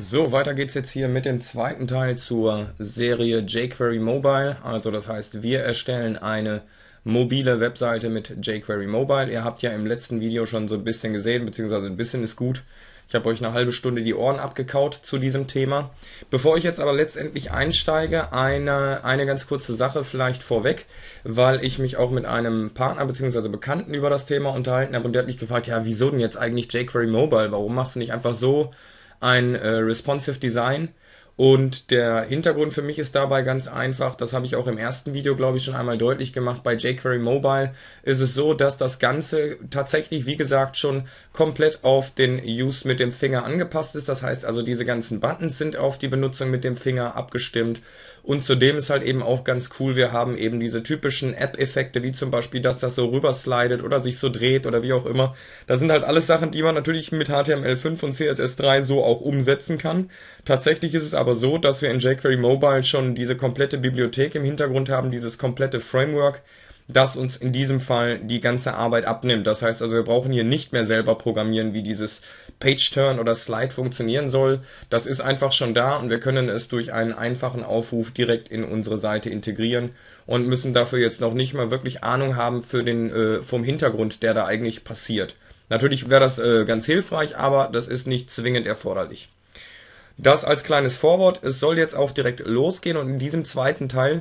So, weiter geht's jetzt hier mit dem zweiten Teil zur Serie jQuery Mobile. Also das heißt, wir erstellen eine mobile Webseite mit jQuery Mobile. Ihr habt ja im letzten Video schon so ein bisschen gesehen, beziehungsweise ein bisschen ist gut. Ich habe euch eine halbe Stunde die Ohren abgekaut zu diesem Thema. Bevor ich jetzt aber letztendlich einsteige, eine, eine ganz kurze Sache vielleicht vorweg, weil ich mich auch mit einem Partner bzw. Bekannten über das Thema unterhalten habe und der hat mich gefragt, ja, wieso denn jetzt eigentlich jQuery Mobile? Warum machst du nicht einfach so ein äh, responsive Design. Und der Hintergrund für mich ist dabei ganz einfach, das habe ich auch im ersten Video, glaube ich, schon einmal deutlich gemacht. Bei jQuery Mobile ist es so, dass das Ganze tatsächlich, wie gesagt, schon komplett auf den Use mit dem Finger angepasst ist. Das heißt also, diese ganzen Buttons sind auf die Benutzung mit dem Finger abgestimmt und zudem ist halt eben auch ganz cool, wir haben eben diese typischen App-Effekte, wie zum Beispiel, dass das so rüberslidet oder sich so dreht oder wie auch immer. Das sind halt alles Sachen, die man natürlich mit HTML5 und CSS3 so auch umsetzen kann. Tatsächlich ist es aber so, dass wir in jQuery Mobile schon diese komplette Bibliothek im Hintergrund haben, dieses komplette Framework, das uns in diesem Fall die ganze Arbeit abnimmt. Das heißt also, wir brauchen hier nicht mehr selber programmieren, wie dieses Page-Turn oder Slide funktionieren soll. Das ist einfach schon da und wir können es durch einen einfachen Aufruf direkt in unsere Seite integrieren und müssen dafür jetzt noch nicht mal wirklich Ahnung haben für den, äh, vom Hintergrund, der da eigentlich passiert. Natürlich wäre das äh, ganz hilfreich, aber das ist nicht zwingend erforderlich. Das als kleines Vorwort. Es soll jetzt auch direkt losgehen und in diesem zweiten Teil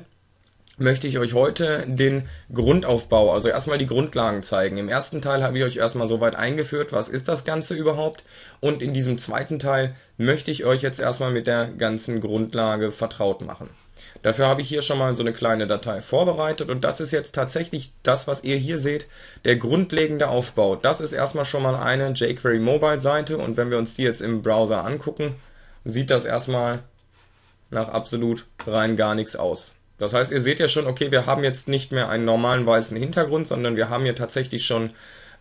möchte ich euch heute den Grundaufbau, also erstmal die Grundlagen zeigen. Im ersten Teil habe ich euch erstmal soweit eingeführt, was ist das Ganze überhaupt. Und in diesem zweiten Teil möchte ich euch jetzt erstmal mit der ganzen Grundlage vertraut machen. Dafür habe ich hier schon mal so eine kleine Datei vorbereitet und das ist jetzt tatsächlich das, was ihr hier seht, der grundlegende Aufbau. Das ist erstmal schon mal eine jQuery Mobile Seite und wenn wir uns die jetzt im Browser angucken, sieht das erstmal nach absolut rein gar nichts aus. Das heißt, ihr seht ja schon, okay, wir haben jetzt nicht mehr einen normalen weißen Hintergrund, sondern wir haben hier tatsächlich schon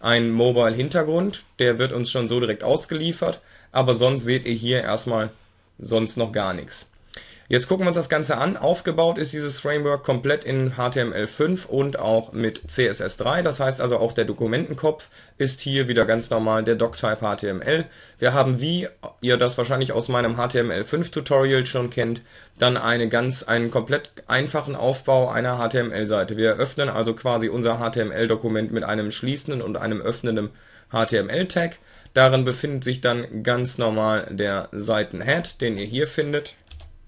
einen Mobile-Hintergrund. Der wird uns schon so direkt ausgeliefert, aber sonst seht ihr hier erstmal sonst noch gar nichts. Jetzt gucken wir uns das Ganze an. Aufgebaut ist dieses Framework komplett in HTML5 und auch mit CSS3. Das heißt also auch der Dokumentenkopf ist hier wieder ganz normal der Doctype HTML. Wir haben, wie ihr das wahrscheinlich aus meinem HTML5 Tutorial schon kennt, dann eine ganz, einen komplett einfachen Aufbau einer HTML-Seite. Wir öffnen also quasi unser HTML-Dokument mit einem schließenden und einem öffnenden HTML-Tag. Darin befindet sich dann ganz normal der Seitenhead, den ihr hier findet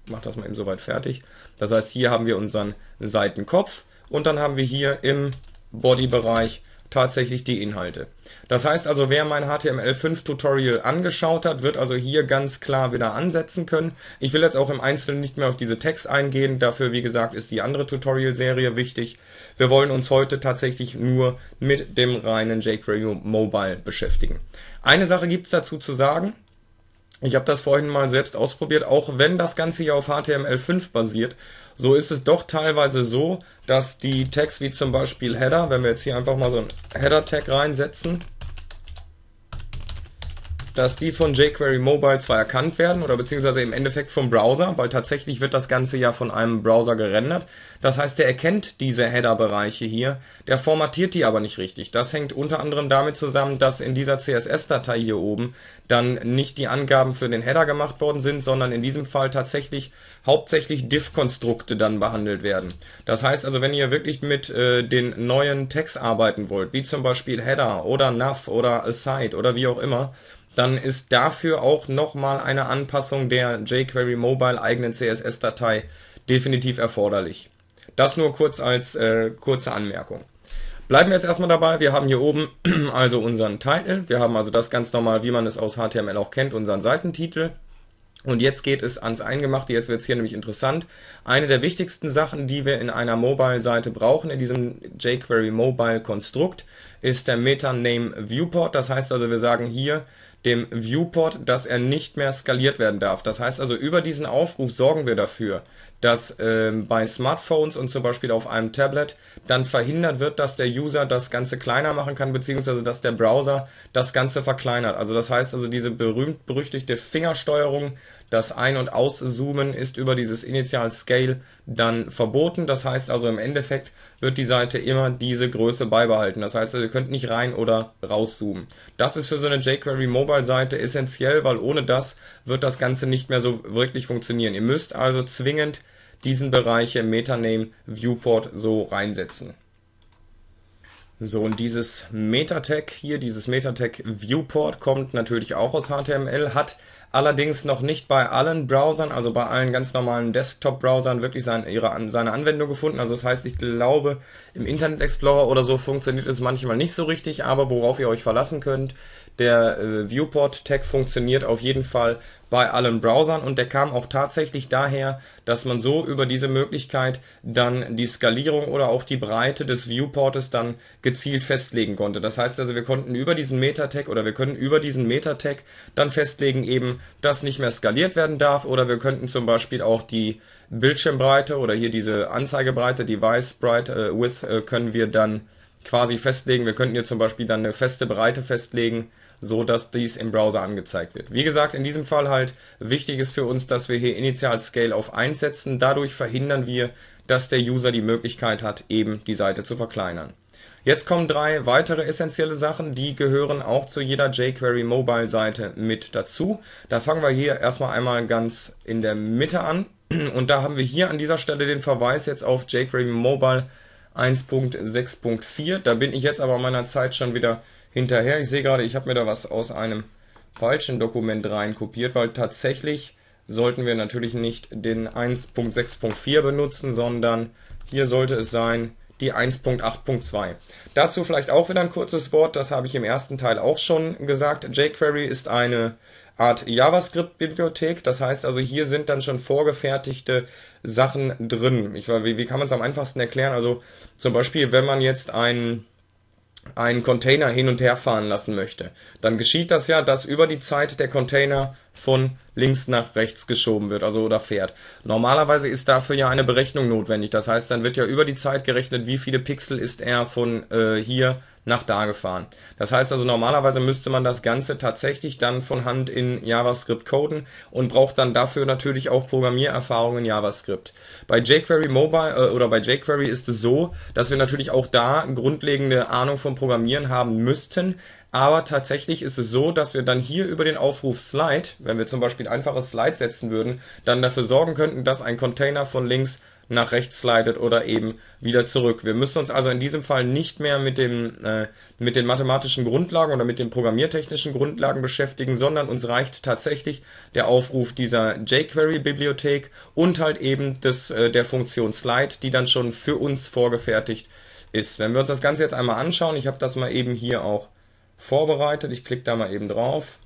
mache das mal eben soweit fertig. Das heißt, hier haben wir unseren Seitenkopf und dann haben wir hier im Bodybereich tatsächlich die Inhalte. Das heißt also, wer mein HTML5-Tutorial angeschaut hat, wird also hier ganz klar wieder ansetzen können. Ich will jetzt auch im Einzelnen nicht mehr auf diese Text eingehen. Dafür, wie gesagt, ist die andere Tutorial-Serie wichtig. Wir wollen uns heute tatsächlich nur mit dem reinen jQuery Mobile beschäftigen. Eine Sache gibt es dazu zu sagen. Ich habe das vorhin mal selbst ausprobiert, auch wenn das Ganze ja auf HTML5 basiert, so ist es doch teilweise so, dass die Tags wie zum Beispiel Header, wenn wir jetzt hier einfach mal so einen Header-Tag reinsetzen, dass die von jQuery Mobile zwar erkannt werden oder beziehungsweise im Endeffekt vom Browser, weil tatsächlich wird das Ganze ja von einem Browser gerendert. Das heißt, der erkennt diese Header-Bereiche hier, der formatiert die aber nicht richtig. Das hängt unter anderem damit zusammen, dass in dieser CSS-Datei hier oben dann nicht die Angaben für den Header gemacht worden sind, sondern in diesem Fall tatsächlich hauptsächlich Diff-Konstrukte dann behandelt werden. Das heißt also, wenn ihr wirklich mit äh, den neuen Tags arbeiten wollt, wie zum Beispiel Header oder Nav oder Aside oder wie auch immer, dann ist dafür auch nochmal eine Anpassung der jQuery Mobile eigenen CSS-Datei definitiv erforderlich. Das nur kurz als äh, kurze Anmerkung. Bleiben wir jetzt erstmal dabei. Wir haben hier oben also unseren Titel. Wir haben also das ganz normal, wie man es aus HTML auch kennt, unseren Seitentitel. Und jetzt geht es ans Eingemachte. Jetzt wird es hier nämlich interessant. Eine der wichtigsten Sachen, die wir in einer Mobile-Seite brauchen, in diesem jQuery Mobile-Konstrukt, ist der Meta-Name Viewport. Das heißt also, wir sagen hier, dem Viewport, dass er nicht mehr skaliert werden darf. Das heißt also, über diesen Aufruf sorgen wir dafür, dass ähm, bei Smartphones und zum Beispiel auf einem Tablet dann verhindert wird, dass der User das Ganze kleiner machen kann, beziehungsweise dass der Browser das Ganze verkleinert. Also das heißt also, diese berühmt-berüchtigte Fingersteuerung das Ein- und Auszoomen ist über dieses Initial Scale dann verboten. Das heißt also im Endeffekt wird die Seite immer diese Größe beibehalten. Das heißt, ihr könnt nicht rein oder rauszoomen. Das ist für so eine jQuery Mobile Seite essentiell, weil ohne das wird das Ganze nicht mehr so wirklich funktionieren. Ihr müsst also zwingend diesen Bereich im Metaname Viewport so reinsetzen. So, und dieses Meta-Tag hier, dieses Meta-Tag Viewport kommt natürlich auch aus HTML, hat allerdings noch nicht bei allen Browsern, also bei allen ganz normalen Desktop-Browsern wirklich seine, ihre, seine Anwendung gefunden. Also das heißt, ich glaube, im Internet Explorer oder so funktioniert es manchmal nicht so richtig, aber worauf ihr euch verlassen könnt, der äh, Viewport-Tag funktioniert auf jeden Fall bei allen Browsern und der kam auch tatsächlich daher, dass man so über diese Möglichkeit dann die Skalierung oder auch die Breite des Viewportes dann gezielt festlegen konnte. Das heißt also, wir konnten über diesen Meta-Tag oder wir können über diesen Meta-Tag dann festlegen eben, dass nicht mehr skaliert werden darf oder wir könnten zum Beispiel auch die Bildschirmbreite oder hier diese Anzeigebreite, Device-Breite, äh, Width äh, können wir dann quasi festlegen. Wir könnten hier zum Beispiel dann eine feste Breite festlegen, so dass dies im Browser angezeigt wird. Wie gesagt, in diesem Fall halt wichtig ist für uns, dass wir hier initial Scale auf 1 setzen. Dadurch verhindern wir, dass der User die Möglichkeit hat, eben die Seite zu verkleinern. Jetzt kommen drei weitere essentielle Sachen, die gehören auch zu jeder jQuery Mobile Seite mit dazu. Da fangen wir hier erstmal einmal ganz in der Mitte an. Und da haben wir hier an dieser Stelle den Verweis jetzt auf jQuery Mobile 1.6.4. Da bin ich jetzt aber meiner Zeit schon wieder hinterher. Ich sehe gerade, ich habe mir da was aus einem falschen Dokument rein kopiert, weil tatsächlich sollten wir natürlich nicht den 1.6.4 benutzen, sondern hier sollte es sein die 1.8.2. Dazu vielleicht auch wieder ein kurzes Wort, das habe ich im ersten Teil auch schon gesagt. jQuery ist eine Art JavaScript-Bibliothek. Das heißt also, hier sind dann schon vorgefertigte Sachen drin. Ich, wie, wie kann man es am einfachsten erklären? Also zum Beispiel, wenn man jetzt einen einen Container hin und her fahren lassen möchte, dann geschieht das ja, dass über die Zeit der Container von links nach rechts geschoben wird, also oder fährt. Normalerweise ist dafür ja eine Berechnung notwendig. Das heißt, dann wird ja über die Zeit gerechnet, wie viele Pixel ist er von äh, hier nach da gefahren. Das heißt also, normalerweise müsste man das Ganze tatsächlich dann von Hand in JavaScript coden und braucht dann dafür natürlich auch Programmiererfahrung in JavaScript. Bei jQuery Mobile äh, oder bei jQuery ist es so, dass wir natürlich auch da grundlegende Ahnung vom Programmieren haben müssten, aber tatsächlich ist es so, dass wir dann hier über den Aufruf Slide, wenn wir zum Beispiel ein einfaches Slide setzen würden, dann dafür sorgen könnten, dass ein Container von links nach rechts slidet oder eben wieder zurück. Wir müssen uns also in diesem Fall nicht mehr mit, dem, äh, mit den mathematischen Grundlagen oder mit den programmiertechnischen Grundlagen beschäftigen, sondern uns reicht tatsächlich der Aufruf dieser jQuery-Bibliothek und halt eben des, äh, der Funktion slide, die dann schon für uns vorgefertigt ist. Wenn wir uns das Ganze jetzt einmal anschauen, ich habe das mal eben hier auch vorbereitet, ich klicke da mal eben drauf,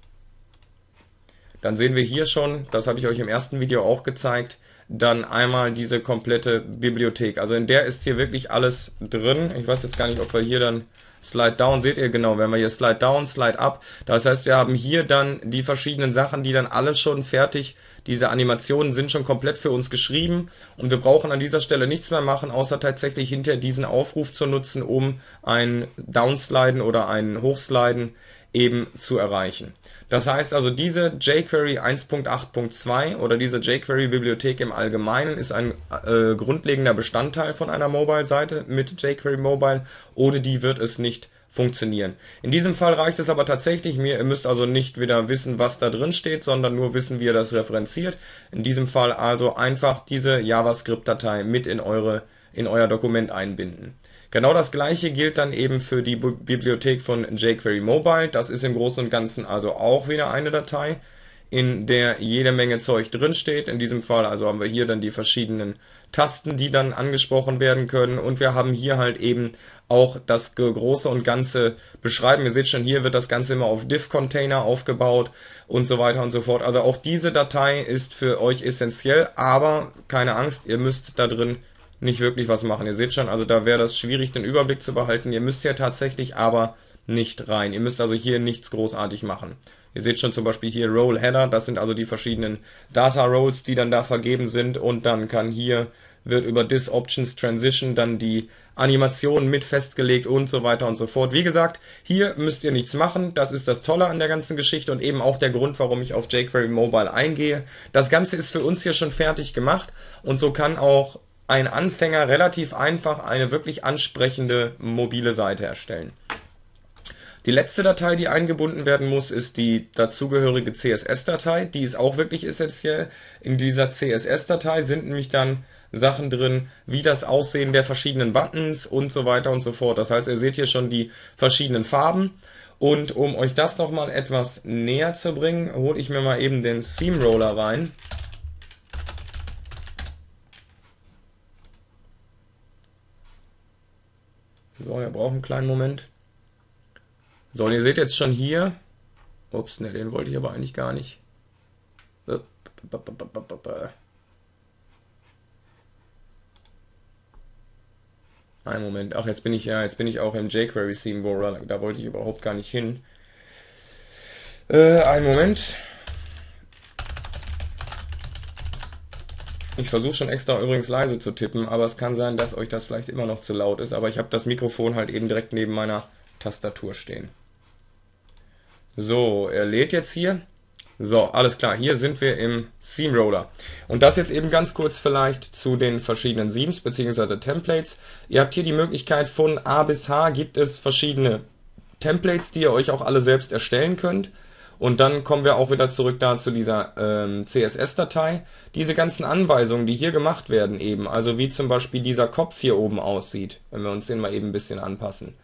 dann sehen wir hier schon, das habe ich euch im ersten Video auch gezeigt, dann einmal diese komplette Bibliothek. Also in der ist hier wirklich alles drin. Ich weiß jetzt gar nicht, ob wir hier dann Slide Down, seht ihr genau, wenn wir hier Slide Down, Slide Up, das heißt, wir haben hier dann die verschiedenen Sachen, die dann alles schon fertig, diese Animationen sind schon komplett für uns geschrieben und wir brauchen an dieser Stelle nichts mehr machen, außer tatsächlich hinter diesen Aufruf zu nutzen, um ein Downsliden oder ein Hochsliden eben zu erreichen. Das heißt also, diese jQuery 1.8.2 oder diese jQuery-Bibliothek im Allgemeinen ist ein äh, grundlegender Bestandteil von einer Mobile-Seite mit jQuery Mobile. Ohne die wird es nicht funktionieren. In diesem Fall reicht es aber tatsächlich mir, ihr müsst also nicht wieder wissen, was da drin steht, sondern nur wissen, wie ihr das referenziert. In diesem Fall also einfach diese JavaScript-Datei mit in eure in euer Dokument einbinden. Genau das gleiche gilt dann eben für die Bibliothek von jQuery Mobile. Das ist im Großen und Ganzen also auch wieder eine Datei, in der jede Menge Zeug drinsteht. In diesem Fall also haben wir hier dann die verschiedenen Tasten, die dann angesprochen werden können. Und wir haben hier halt eben auch das große und ganze Beschreiben. Ihr seht schon, hier wird das Ganze immer auf diff container aufgebaut und so weiter und so fort. Also auch diese Datei ist für euch essentiell, aber keine Angst, ihr müsst da drin nicht wirklich was machen. Ihr seht schon, also da wäre das schwierig, den Überblick zu behalten. Ihr müsst ja tatsächlich aber nicht rein. Ihr müsst also hier nichts großartig machen. Ihr seht schon zum Beispiel hier Roll Header, das sind also die verschiedenen Data Roles, die dann da vergeben sind und dann kann hier wird über Dis Options Transition dann die Animation mit festgelegt und so weiter und so fort. Wie gesagt, hier müsst ihr nichts machen. Das ist das Tolle an der ganzen Geschichte und eben auch der Grund, warum ich auf jQuery Mobile eingehe. Das Ganze ist für uns hier schon fertig gemacht und so kann auch ein Anfänger relativ einfach eine wirklich ansprechende mobile Seite erstellen. Die letzte Datei, die eingebunden werden muss, ist die dazugehörige CSS-Datei. Die ist auch wirklich essentiell. In dieser CSS-Datei sind nämlich dann Sachen drin, wie das Aussehen der verschiedenen Buttons und so weiter und so fort. Das heißt, ihr seht hier schon die verschiedenen Farben. Und um euch das nochmal etwas näher zu bringen, hole ich mir mal eben den Seam Roller rein. So, er braucht einen kleinen Moment. So, und ihr seht jetzt schon hier. Ups, ne, den wollte ich aber eigentlich gar nicht. Äh, Ein Moment. Ach, jetzt bin ich ja, jetzt bin ich auch im jQuery Theme, wo da wollte ich überhaupt gar nicht hin. Äh, einen Moment. Ich versuche schon extra übrigens leise zu tippen, aber es kann sein, dass euch das vielleicht immer noch zu laut ist. Aber ich habe das Mikrofon halt eben direkt neben meiner Tastatur stehen. So, er lädt jetzt hier. So, alles klar, hier sind wir im Seamroller. Und das jetzt eben ganz kurz vielleicht zu den verschiedenen Seams bzw. Templates. Ihr habt hier die Möglichkeit, von A bis H gibt es verschiedene Templates, die ihr euch auch alle selbst erstellen könnt. Und dann kommen wir auch wieder zurück da zu dieser ähm, CSS-Datei. Diese ganzen Anweisungen, die hier gemacht werden eben, also wie zum Beispiel dieser Kopf hier oben aussieht, wenn wir uns den mal eben ein bisschen anpassen.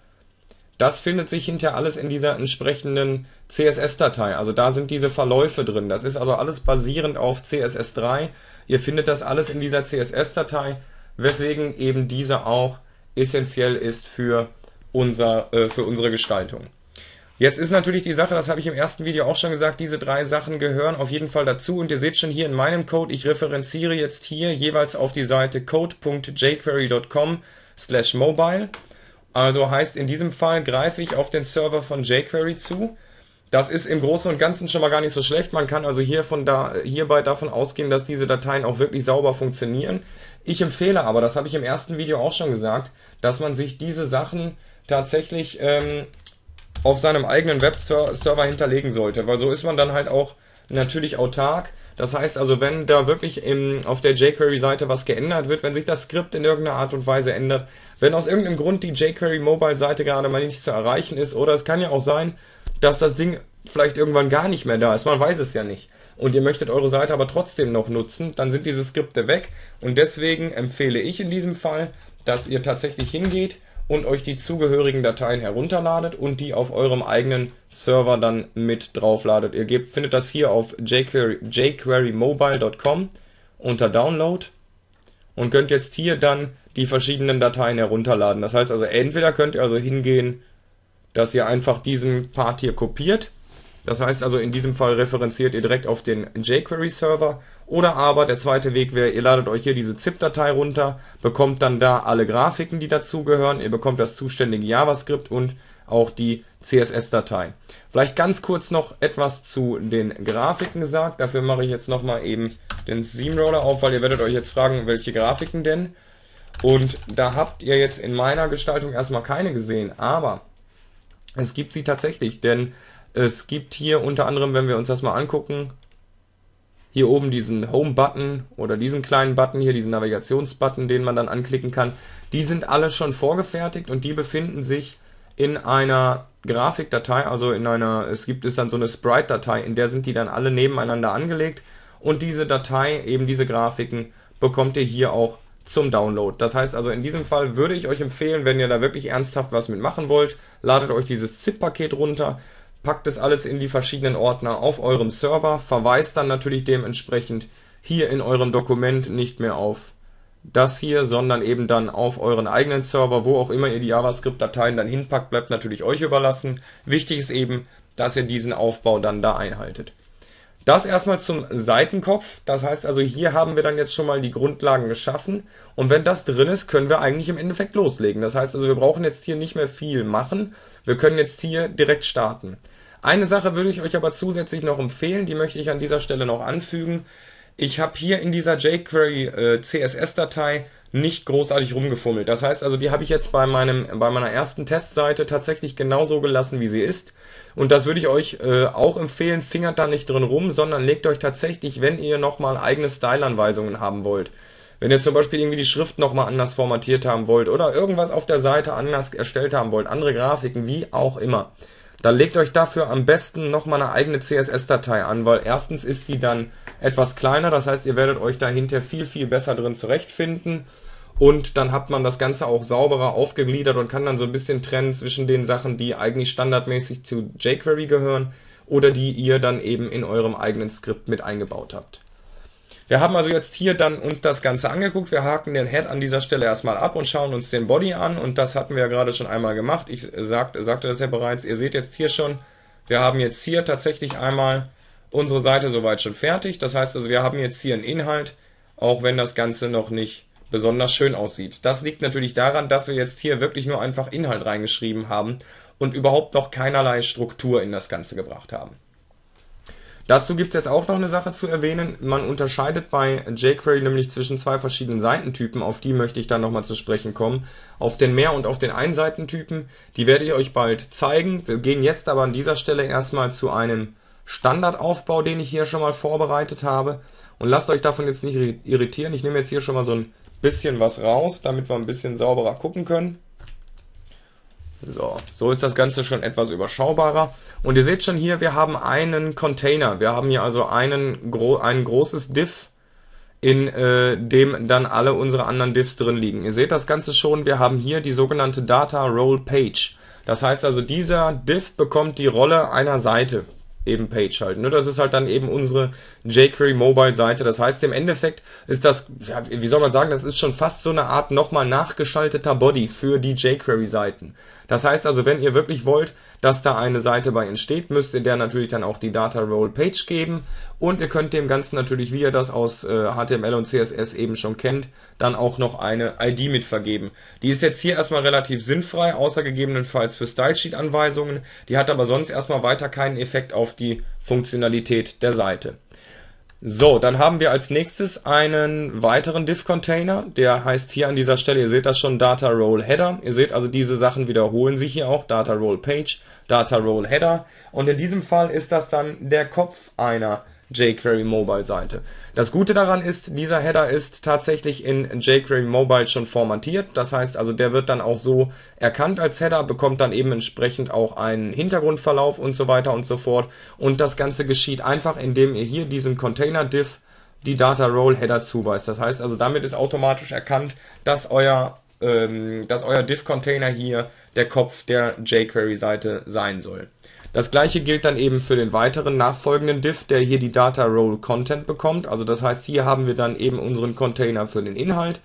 Das findet sich hinter alles in dieser entsprechenden CSS-Datei. Also da sind diese Verläufe drin. Das ist also alles basierend auf CSS3. Ihr findet das alles in dieser CSS-Datei, weswegen eben diese auch essentiell ist für, unser, äh, für unsere Gestaltung. Jetzt ist natürlich die Sache, das habe ich im ersten Video auch schon gesagt, diese drei Sachen gehören auf jeden Fall dazu und ihr seht schon hier in meinem Code, ich referenziere jetzt hier jeweils auf die Seite code.jquery.com slash mobile. Also heißt, in diesem Fall greife ich auf den Server von jQuery zu. Das ist im Großen und Ganzen schon mal gar nicht so schlecht. Man kann also hier von da, hierbei davon ausgehen, dass diese Dateien auch wirklich sauber funktionieren. Ich empfehle aber, das habe ich im ersten Video auch schon gesagt, dass man sich diese Sachen tatsächlich ähm, auf seinem eigenen Webserver hinterlegen sollte, weil so ist man dann halt auch natürlich autark. Das heißt also, wenn da wirklich im, auf der jQuery-Seite was geändert wird, wenn sich das Skript in irgendeiner Art und Weise ändert, wenn aus irgendeinem Grund die jQuery-Mobile-Seite gerade mal nicht zu erreichen ist, oder es kann ja auch sein, dass das Ding vielleicht irgendwann gar nicht mehr da ist, man weiß es ja nicht. Und ihr möchtet eure Seite aber trotzdem noch nutzen, dann sind diese Skripte weg. Und deswegen empfehle ich in diesem Fall, dass ihr tatsächlich hingeht, und euch die zugehörigen Dateien herunterladet und die auf eurem eigenen Server dann mit draufladet. Ihr gebt, findet das hier auf jQuery, jQueryMobile.com unter Download und könnt jetzt hier dann die verschiedenen Dateien herunterladen. Das heißt also, entweder könnt ihr also hingehen, dass ihr einfach diesen Part hier kopiert das heißt also, in diesem Fall referenziert ihr direkt auf den jQuery-Server oder aber der zweite Weg wäre, ihr ladet euch hier diese ZIP-Datei runter, bekommt dann da alle Grafiken, die dazugehören, ihr bekommt das zuständige JavaScript und auch die CSS-Datei. Vielleicht ganz kurz noch etwas zu den Grafiken gesagt. Dafür mache ich jetzt nochmal eben den Seamroller auf, weil ihr werdet euch jetzt fragen, welche Grafiken denn. Und da habt ihr jetzt in meiner Gestaltung erstmal keine gesehen, aber es gibt sie tatsächlich, denn es gibt hier unter anderem, wenn wir uns das mal angucken, hier oben diesen Home-Button oder diesen kleinen Button hier, diesen Navigations-Button, den man dann anklicken kann. Die sind alle schon vorgefertigt und die befinden sich in einer Grafikdatei, also in einer, es gibt es dann so eine Sprite-Datei, in der sind die dann alle nebeneinander angelegt und diese Datei, eben diese Grafiken, bekommt ihr hier auch zum Download. Das heißt also, in diesem Fall würde ich euch empfehlen, wenn ihr da wirklich ernsthaft was mitmachen wollt, ladet euch dieses ZIP-Paket runter packt es alles in die verschiedenen Ordner auf eurem Server, verweist dann natürlich dementsprechend hier in eurem Dokument nicht mehr auf das hier, sondern eben dann auf euren eigenen Server, wo auch immer ihr die JavaScript-Dateien dann hinpackt, bleibt natürlich euch überlassen. Wichtig ist eben, dass ihr diesen Aufbau dann da einhaltet. Das erstmal zum Seitenkopf. Das heißt also, hier haben wir dann jetzt schon mal die Grundlagen geschaffen. Und wenn das drin ist, können wir eigentlich im Endeffekt loslegen. Das heißt also, wir brauchen jetzt hier nicht mehr viel machen. Wir können jetzt hier direkt starten. Eine Sache würde ich euch aber zusätzlich noch empfehlen, die möchte ich an dieser Stelle noch anfügen. Ich habe hier in dieser jQuery äh, CSS-Datei nicht großartig rumgefummelt. Das heißt also, die habe ich jetzt bei, meinem, bei meiner ersten Testseite tatsächlich genauso gelassen, wie sie ist. Und das würde ich euch äh, auch empfehlen, fingert da nicht drin rum, sondern legt euch tatsächlich, wenn ihr nochmal eigene Style-Anweisungen haben wollt, wenn ihr zum Beispiel irgendwie die Schrift nochmal anders formatiert haben wollt oder irgendwas auf der Seite anders erstellt haben wollt, andere Grafiken, wie auch immer, dann legt euch dafür am besten nochmal eine eigene CSS-Datei an, weil erstens ist die dann etwas kleiner, das heißt, ihr werdet euch dahinter viel, viel besser drin zurechtfinden. Und dann hat man das Ganze auch sauberer aufgegliedert und kann dann so ein bisschen trennen zwischen den Sachen, die eigentlich standardmäßig zu jQuery gehören oder die ihr dann eben in eurem eigenen Skript mit eingebaut habt. Wir haben also jetzt hier dann uns das Ganze angeguckt. Wir haken den Head an dieser Stelle erstmal ab und schauen uns den Body an. Und das hatten wir ja gerade schon einmal gemacht. Ich äh, sagt, sagte das ja bereits. Ihr seht jetzt hier schon, wir haben jetzt hier tatsächlich einmal unsere Seite soweit schon fertig. Das heißt also, wir haben jetzt hier einen Inhalt, auch wenn das Ganze noch nicht besonders schön aussieht. Das liegt natürlich daran, dass wir jetzt hier wirklich nur einfach Inhalt reingeschrieben haben und überhaupt noch keinerlei Struktur in das Ganze gebracht haben. Dazu gibt es jetzt auch noch eine Sache zu erwähnen. Man unterscheidet bei jQuery nämlich zwischen zwei verschiedenen Seitentypen. Auf die möchte ich dann nochmal zu sprechen kommen. Auf den Mehr- und auf den Einseitentypen. Die werde ich euch bald zeigen. Wir gehen jetzt aber an dieser Stelle erstmal zu einem Standardaufbau, den ich hier schon mal vorbereitet habe. Und lasst euch davon jetzt nicht irritieren. Ich nehme jetzt hier schon mal so ein bisschen was raus, damit wir ein bisschen sauberer gucken können. So, so ist das Ganze schon etwas überschaubarer. Und ihr seht schon hier, wir haben einen Container. Wir haben hier also einen gro ein großes Diff, in äh, dem dann alle unsere anderen Diffs drin liegen. Ihr seht das Ganze schon, wir haben hier die sogenannte Data Roll Page. Das heißt also, dieser Diff bekommt die Rolle einer Seite eben Page halt. Ne? Das ist halt dann eben unsere jQuery Mobile Seite. Das heißt, im Endeffekt ist das, ja, wie soll man sagen, das ist schon fast so eine Art nochmal nachgeschalteter Body für die jQuery Seiten. Das heißt also, wenn ihr wirklich wollt, dass da eine Seite bei entsteht, müsst ihr der natürlich dann auch die Data Role Page geben und ihr könnt dem Ganzen natürlich, wie ihr das aus äh, HTML und CSS eben schon kennt, dann auch noch eine ID mit vergeben. Die ist jetzt hier erstmal relativ sinnfrei, außer gegebenenfalls für Stylesheet-Anweisungen. Die hat aber sonst erstmal weiter keinen Effekt auf die Funktionalität der Seite. So, dann haben wir als nächstes einen weiteren Div-Container, der heißt hier an dieser Stelle, ihr seht das schon, Data Role Header. Ihr seht also, diese Sachen wiederholen sich hier auch, Data Role Page, Data Role Header. Und in diesem Fall ist das dann der Kopf einer jQuery Mobile Seite. Das Gute daran ist, dieser Header ist tatsächlich in jQuery Mobile schon formatiert. Das heißt also, der wird dann auch so erkannt als Header, bekommt dann eben entsprechend auch einen Hintergrundverlauf und so weiter und so fort. Und das Ganze geschieht einfach, indem ihr hier diesem Container Div die Data Role Header zuweist. Das heißt also, damit ist automatisch erkannt, dass euer ähm, dass euer Div-Container hier der Kopf der jQuery-Seite sein soll. Das gleiche gilt dann eben für den weiteren nachfolgenden Div, der hier die Data Role Content bekommt. Also das heißt, hier haben wir dann eben unseren Container für den Inhalt.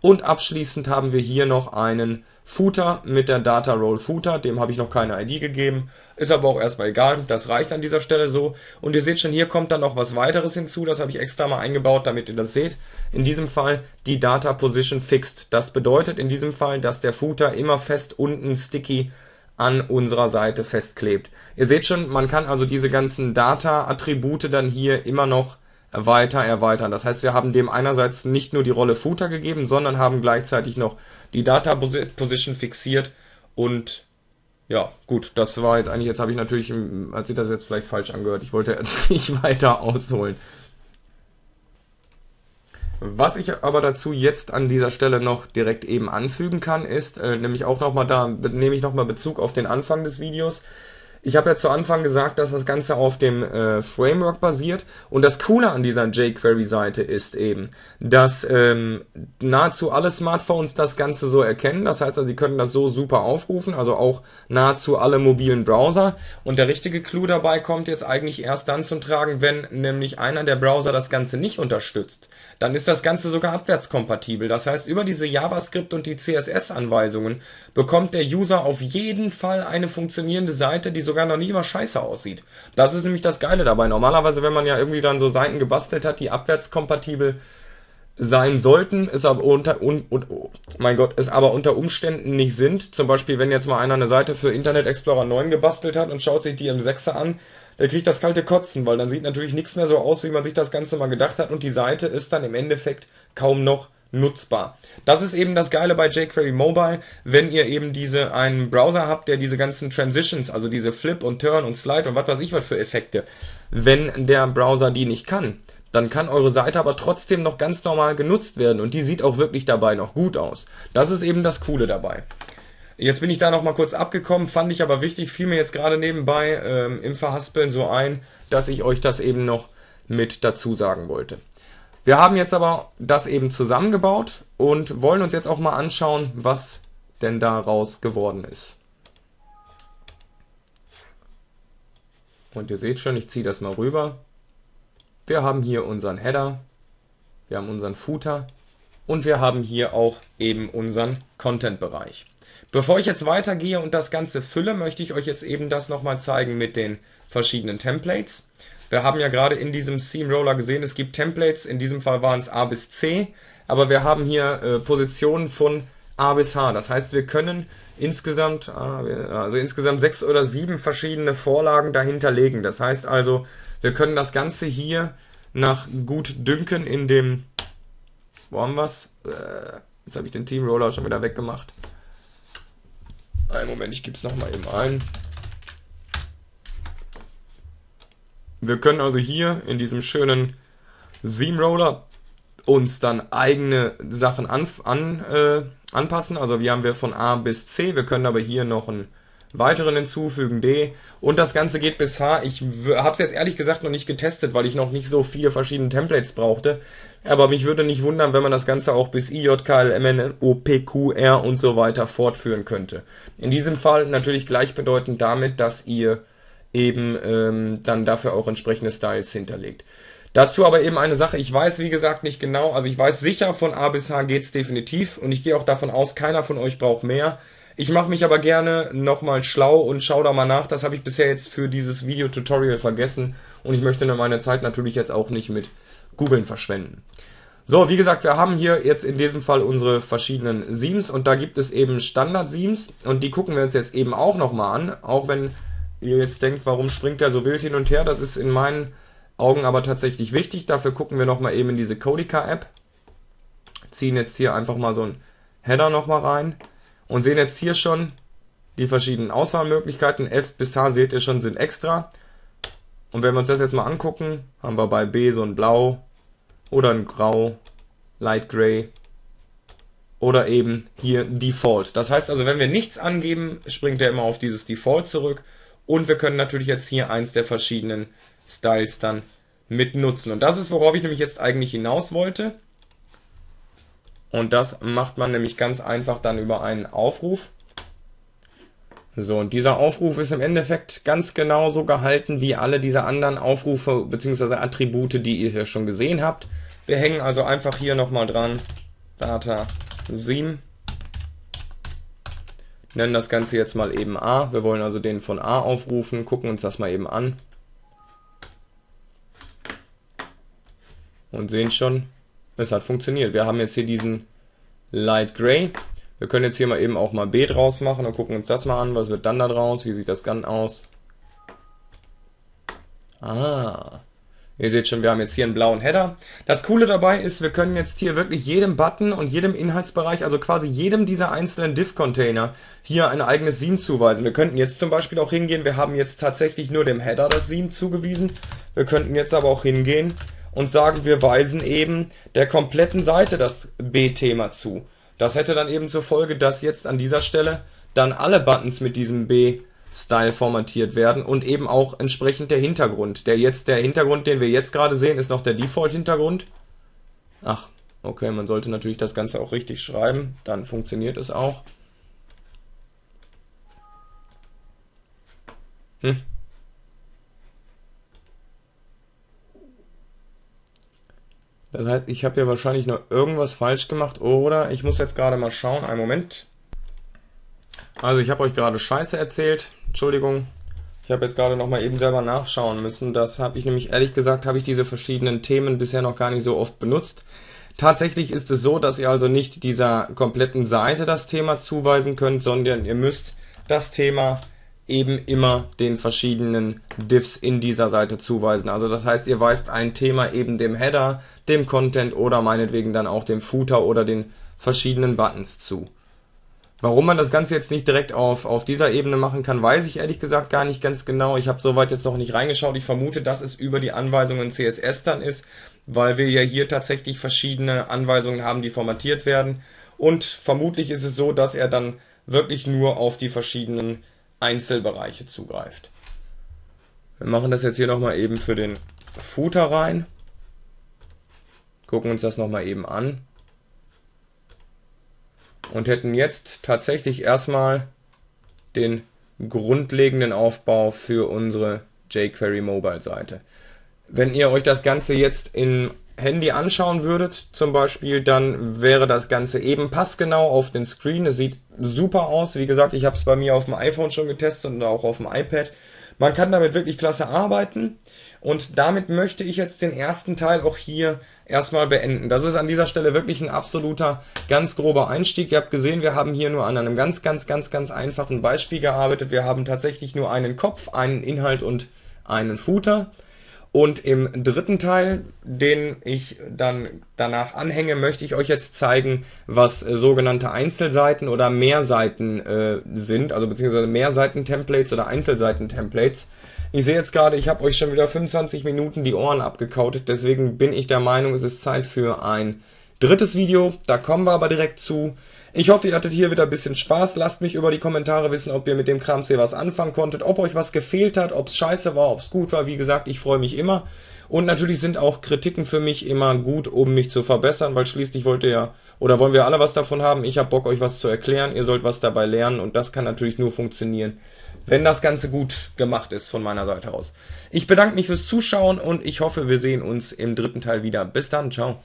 Und abschließend haben wir hier noch einen Footer mit der Data Role Footer. Dem habe ich noch keine ID gegeben. Ist aber auch erstmal egal. Das reicht an dieser Stelle so. Und ihr seht schon, hier kommt dann noch was weiteres hinzu. Das habe ich extra mal eingebaut, damit ihr das seht. In diesem Fall die Data Position Fixed. Das bedeutet in diesem Fall, dass der Footer immer fest unten sticky an unserer Seite festklebt. Ihr seht schon, man kann also diese ganzen Data-Attribute dann hier immer noch weiter erweitern. Das heißt, wir haben dem einerseits nicht nur die Rolle Footer gegeben, sondern haben gleichzeitig noch die Data Position fixiert und ja, gut, das war jetzt eigentlich, jetzt habe ich natürlich, hm, hat sich das jetzt vielleicht falsch angehört. Ich wollte jetzt nicht weiter ausholen. Was ich aber dazu jetzt an dieser Stelle noch direkt eben anfügen kann, ist, äh, nämlich auch nochmal da, nehme ich nochmal Bezug auf den Anfang des Videos, ich habe ja zu Anfang gesagt, dass das Ganze auf dem äh, Framework basiert. Und das Coole an dieser jQuery-Seite ist eben, dass ähm, nahezu alle Smartphones das Ganze so erkennen. Das heißt, also, sie können das so super aufrufen, also auch nahezu alle mobilen Browser. Und der richtige Clou dabei kommt jetzt eigentlich erst dann zum Tragen, wenn nämlich einer der Browser das Ganze nicht unterstützt. Dann ist das Ganze sogar abwärtskompatibel. Das heißt, über diese JavaScript und die CSS-Anweisungen bekommt der User auf jeden Fall eine funktionierende Seite, die so sogar noch nicht mal scheiße aussieht. Das ist nämlich das Geile dabei. Normalerweise, wenn man ja irgendwie dann so Seiten gebastelt hat, die abwärtskompatibel sein sollten, ist aber unter un, un, oh, mein Gott, es aber unter Umständen nicht sind. Zum Beispiel, wenn jetzt mal einer eine Seite für Internet Explorer 9 gebastelt hat und schaut sich die im 6er an, der kriegt das kalte Kotzen, weil dann sieht natürlich nichts mehr so aus, wie man sich das Ganze mal gedacht hat und die Seite ist dann im Endeffekt kaum noch nutzbar. Das ist eben das Geile bei jQuery Mobile, wenn ihr eben diese einen Browser habt, der diese ganzen Transitions, also diese Flip und Turn und Slide und was weiß ich was für Effekte, wenn der Browser die nicht kann, dann kann eure Seite aber trotzdem noch ganz normal genutzt werden und die sieht auch wirklich dabei noch gut aus. Das ist eben das Coole dabei. Jetzt bin ich da noch mal kurz abgekommen, fand ich aber wichtig, fiel mir jetzt gerade nebenbei ähm, im Verhaspeln so ein, dass ich euch das eben noch mit dazu sagen wollte. Wir haben jetzt aber das eben zusammengebaut und wollen uns jetzt auch mal anschauen, was denn daraus geworden ist. Und ihr seht schon, ich ziehe das mal rüber. Wir haben hier unseren Header, wir haben unseren Footer und wir haben hier auch eben unseren Content-Bereich. Bevor ich jetzt weitergehe und das Ganze fülle, möchte ich euch jetzt eben das nochmal zeigen mit den verschiedenen Templates. Wir haben ja gerade in diesem Seam-Roller gesehen, es gibt Templates, in diesem Fall waren es A bis C, aber wir haben hier äh, Positionen von A bis H. Das heißt, wir können insgesamt, ah, also insgesamt sechs oder sieben verschiedene Vorlagen dahinter legen. Das heißt also, wir können das Ganze hier nach gut dünken in dem, wo haben wir's? Äh, jetzt habe ich den Team-Roller schon wieder weggemacht. Einen Moment, ich gebe es nochmal eben ein. Wir können also hier in diesem schönen Seamroller uns dann eigene Sachen an, an, äh, anpassen. Also wir haben wir von A bis C. Wir können aber hier noch einen weiteren hinzufügen, D. Und das Ganze geht bis H. Ich habe es jetzt ehrlich gesagt noch nicht getestet, weil ich noch nicht so viele verschiedene Templates brauchte. Aber mich würde nicht wundern, wenn man das Ganze auch bis I, J, K, L, M, N, O, P, Q, R und so weiter fortführen könnte. In diesem Fall natürlich gleichbedeutend damit, dass ihr eben ähm, dann dafür auch entsprechende Styles hinterlegt. Dazu aber eben eine Sache, ich weiß wie gesagt nicht genau, also ich weiß sicher, von A bis H geht es definitiv und ich gehe auch davon aus, keiner von euch braucht mehr. Ich mache mich aber gerne nochmal schlau und schaue da mal nach. Das habe ich bisher jetzt für dieses Videotutorial vergessen und ich möchte meine Zeit natürlich jetzt auch nicht mit googeln verschwenden. So, wie gesagt, wir haben hier jetzt in diesem Fall unsere verschiedenen Seams und da gibt es eben Standard-Seams und die gucken wir uns jetzt eben auch nochmal an, auch wenn ihr jetzt denkt, warum springt er so wild hin und her, das ist in meinen Augen aber tatsächlich wichtig. Dafür gucken wir nochmal eben in diese Codica-App, ziehen jetzt hier einfach mal so einen Header nochmal rein und sehen jetzt hier schon die verschiedenen Auswahlmöglichkeiten. F bis H seht ihr schon, sind extra. Und wenn wir uns das jetzt mal angucken, haben wir bei B so ein Blau oder ein Grau, Light Gray oder eben hier Default. Das heißt also, wenn wir nichts angeben, springt er immer auf dieses Default zurück und wir können natürlich jetzt hier eins der verschiedenen Styles dann mitnutzen. Und das ist, worauf ich nämlich jetzt eigentlich hinaus wollte. Und das macht man nämlich ganz einfach dann über einen Aufruf. So, und dieser Aufruf ist im Endeffekt ganz genauso gehalten wie alle diese anderen Aufrufe bzw. Attribute, die ihr hier schon gesehen habt. Wir hängen also einfach hier nochmal dran, Data 7 nennen das Ganze jetzt mal eben A. Wir wollen also den von A aufrufen, gucken uns das mal eben an. Und sehen schon, es hat funktioniert. Wir haben jetzt hier diesen Light Gray. Wir können jetzt hier mal eben auch mal B draus machen und gucken uns das mal an. Was wird dann da draus? Wie sieht das Gun aus? Ah, Ihr seht schon, wir haben jetzt hier einen blauen Header. Das Coole dabei ist, wir können jetzt hier wirklich jedem Button und jedem Inhaltsbereich, also quasi jedem dieser einzelnen Div-Container, hier ein eigenes Theme zuweisen. Wir könnten jetzt zum Beispiel auch hingehen, wir haben jetzt tatsächlich nur dem Header das Theme zugewiesen. Wir könnten jetzt aber auch hingehen und sagen, wir weisen eben der kompletten Seite das B-Thema zu. Das hätte dann eben zur Folge, dass jetzt an dieser Stelle dann alle Buttons mit diesem B thema Style formatiert werden und eben auch entsprechend der Hintergrund. Der jetzt der Hintergrund, den wir jetzt gerade sehen, ist noch der Default Hintergrund. Ach, okay, man sollte natürlich das Ganze auch richtig schreiben, dann funktioniert es auch. Hm. Das heißt, ich habe hier wahrscheinlich noch irgendwas falsch gemacht, oder? Ich muss jetzt gerade mal schauen. Einen Moment. Also ich habe euch gerade Scheiße erzählt. Entschuldigung. Ich habe jetzt gerade noch mal eben selber nachschauen müssen. Das habe ich nämlich ehrlich gesagt, habe ich diese verschiedenen Themen bisher noch gar nicht so oft benutzt. Tatsächlich ist es so, dass ihr also nicht dieser kompletten Seite das Thema zuweisen könnt, sondern ihr müsst das Thema eben immer den verschiedenen Diffs in dieser Seite zuweisen. Also das heißt, ihr weist ein Thema eben dem Header, dem Content oder meinetwegen dann auch dem Footer oder den verschiedenen Buttons zu. Warum man das Ganze jetzt nicht direkt auf, auf dieser Ebene machen kann, weiß ich ehrlich gesagt gar nicht ganz genau. Ich habe soweit jetzt noch nicht reingeschaut. Ich vermute, dass es über die Anweisungen CSS dann ist, weil wir ja hier tatsächlich verschiedene Anweisungen haben, die formatiert werden. Und vermutlich ist es so, dass er dann wirklich nur auf die verschiedenen Einzelbereiche zugreift. Wir machen das jetzt hier nochmal eben für den Footer rein. Gucken uns das nochmal eben an und hätten jetzt tatsächlich erstmal den grundlegenden Aufbau für unsere jQuery Mobile Seite. Wenn ihr euch das Ganze jetzt im Handy anschauen würdet, zum Beispiel, dann wäre das Ganze eben passgenau auf den Screen. Es sieht super aus. Wie gesagt, ich habe es bei mir auf dem iPhone schon getestet und auch auf dem iPad. Man kann damit wirklich klasse arbeiten. Und damit möchte ich jetzt den ersten Teil auch hier erstmal beenden. Das ist an dieser Stelle wirklich ein absoluter, ganz grober Einstieg. Ihr habt gesehen, wir haben hier nur an einem ganz, ganz, ganz, ganz einfachen Beispiel gearbeitet. Wir haben tatsächlich nur einen Kopf, einen Inhalt und einen Footer. Und im dritten Teil, den ich dann danach anhänge, möchte ich euch jetzt zeigen, was äh, sogenannte Einzelseiten oder Mehrseiten äh, sind, also beziehungsweise Mehrseiten-Templates oder Einzelseiten-Templates. Ich sehe jetzt gerade, ich habe euch schon wieder 25 Minuten die Ohren abgekaut, deswegen bin ich der Meinung, es ist Zeit für ein drittes Video. Da kommen wir aber direkt zu. Ich hoffe, ihr hattet hier wieder ein bisschen Spaß. Lasst mich über die Kommentare wissen, ob ihr mit dem Kram was anfangen konntet, ob euch was gefehlt hat, ob es scheiße war, ob es gut war. Wie gesagt, ich freue mich immer. Und natürlich sind auch Kritiken für mich immer gut, um mich zu verbessern, weil schließlich wollt ihr ja, oder wollen wir alle was davon haben. Ich habe Bock, euch was zu erklären. Ihr sollt was dabei lernen und das kann natürlich nur funktionieren, wenn das Ganze gut gemacht ist von meiner Seite aus. Ich bedanke mich fürs Zuschauen und ich hoffe, wir sehen uns im dritten Teil wieder. Bis dann, ciao.